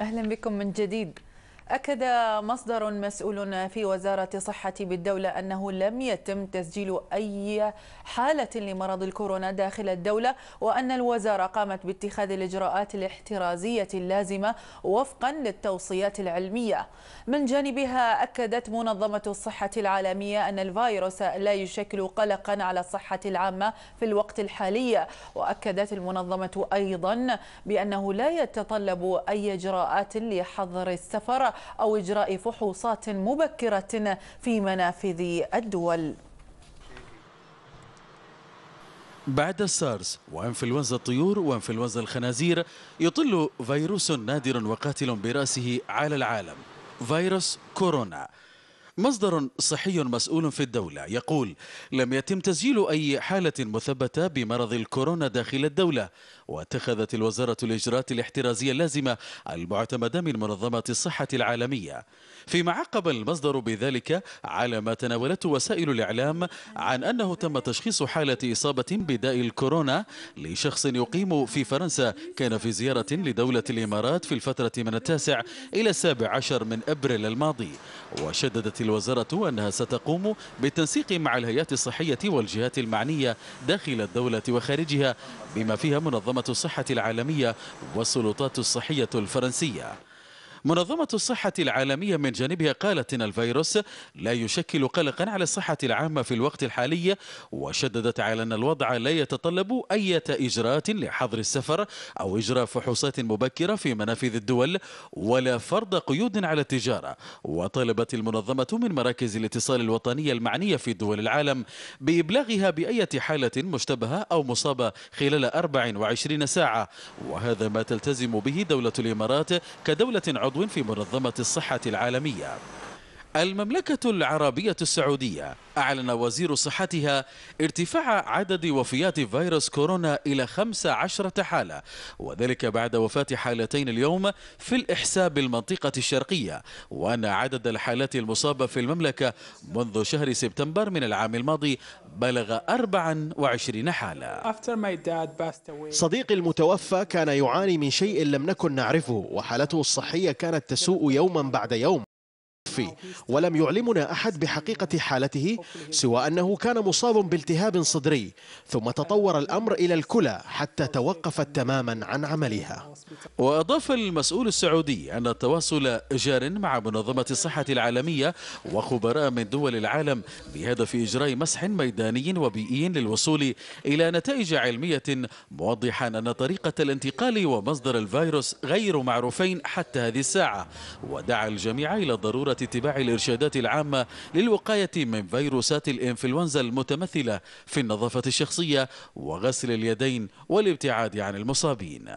اهلا بكم من جديد أكد مصدر مسؤول في وزارة صحة بالدولة أنه لم يتم تسجيل أي حالة لمرض الكورونا داخل الدولة وأن الوزارة قامت باتخاذ الإجراءات الاحترازية اللازمة وفقا للتوصيات العلمية من جانبها أكدت منظمة الصحة العالمية أن الفيروس لا يشكل قلقا على الصحة العامة في الوقت الحالي وأكدت المنظمة أيضا بأنه لا يتطلب أي إجراءات لحظر السفر أو إجراء فحوصات مبكرة في منافذ الدول بعد السارس وانفلونزا الطيور وانفلونزا الخنازير يطل فيروس نادر وقاتل براسه على العالم فيروس كورونا مصدر صحي مسؤول في الدولة يقول لم يتم تسجيل أي حالة مثبتة بمرض الكورونا داخل الدولة واتخذت الوزارة الإجراءات الاحترازية اللازمة المعتمدة من منظمة الصحة العالمية فيما عقب المصدر بذلك على ما تناولته وسائل الإعلام عن أنه تم تشخيص حالة إصابة بداء الكورونا لشخص يقيم في فرنسا كان في زيارة لدولة الإمارات في الفترة من التاسع إلى السابع عشر من أبريل الماضي وشددت الوزارة أنها ستقوم بالتنسيق مع الهيئات الصحية والجهات المعنية داخل الدولة وخارجها بما فيها منظمة منظمة الصحة العالمية والسلطات الصحية الفرنسية منظمة الصحة العالمية من جانبها قالت إن الفيروس لا يشكل قلقا على الصحة العامة في الوقت الحالي وشددت على أن الوضع لا يتطلب أي إجراءات لحظر السفر أو إجراء فحوصات مبكرة في منافذ الدول ولا فرض قيود على التجارة وطلبت المنظمة من مراكز الاتصال الوطنية المعنية في دول العالم بإبلاغها بأية حالة مشتبهة أو مصابة خلال 24 ساعة وهذا ما تلتزم به دولة الإمارات كدولة عضو عضو في منظمة الصحة العالمية المملكة العربية السعودية أعلن وزير صحتها ارتفاع عدد وفيات فيروس كورونا إلى 15 حالة وذلك بعد وفاة حالتين اليوم في الإحساء بالمنطقة الشرقية وأن عدد الحالات المصابة في المملكة منذ شهر سبتمبر من العام الماضي بلغ 24 حالة صديقي المتوفى كان يعاني من شيء لم نكن نعرفه وحالته الصحية كانت تسوء يوما بعد يوم في ولم يعلمنا أحد بحقيقة حالته سوى أنه كان مصاب بالتهاب صدري ثم تطور الأمر إلى الكلى حتى توقفت تماما عن عملها وأضاف المسؤول السعودي أن التواصل جار مع منظمة الصحة العالمية وخبراء من دول العالم بهدف إجراء مسح ميداني وبيئي للوصول إلى نتائج علمية موضحا أن طريقة الانتقال ومصدر الفيروس غير معروفين حتى هذه الساعة ودعا الجميع إلى ضرورة اتباع الإرشادات العامة للوقاية من فيروسات الإنفلونزا المتمثلة في النظافة الشخصية وغسل اليدين والابتعاد عن المصابين